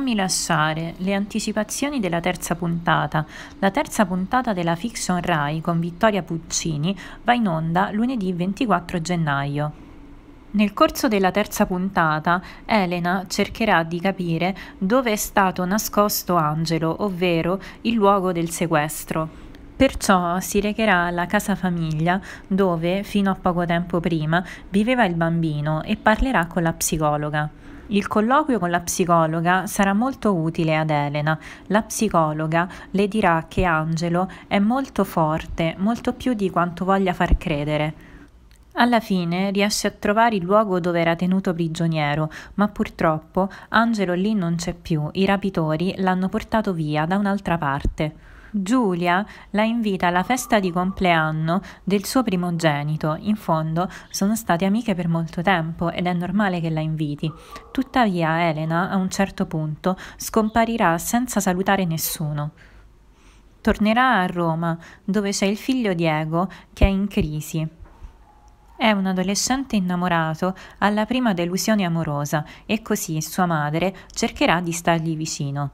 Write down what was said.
Fammi lasciare le anticipazioni della terza puntata. La terza puntata della Fiction Rai con Vittoria Puccini va in onda lunedì 24 gennaio. Nel corso della terza puntata, Elena cercherà di capire dove è stato nascosto Angelo, ovvero il luogo del sequestro. Perciò si recherà alla casa famiglia dove, fino a poco tempo prima, viveva il bambino e parlerà con la psicologa. Il colloquio con la psicologa sarà molto utile ad Elena. La psicologa le dirà che Angelo è molto forte, molto più di quanto voglia far credere. Alla fine riesce a trovare il luogo dove era tenuto prigioniero, ma purtroppo Angelo lì non c'è più, i rapitori l'hanno portato via da un'altra parte. Giulia la invita alla festa di compleanno del suo primogenito. In fondo sono state amiche per molto tempo ed è normale che la inviti. Tuttavia Elena a un certo punto scomparirà senza salutare nessuno. Tornerà a Roma, dove c'è il figlio Diego che è in crisi. È un adolescente innamorato alla prima delusione amorosa e così sua madre cercherà di stargli vicino.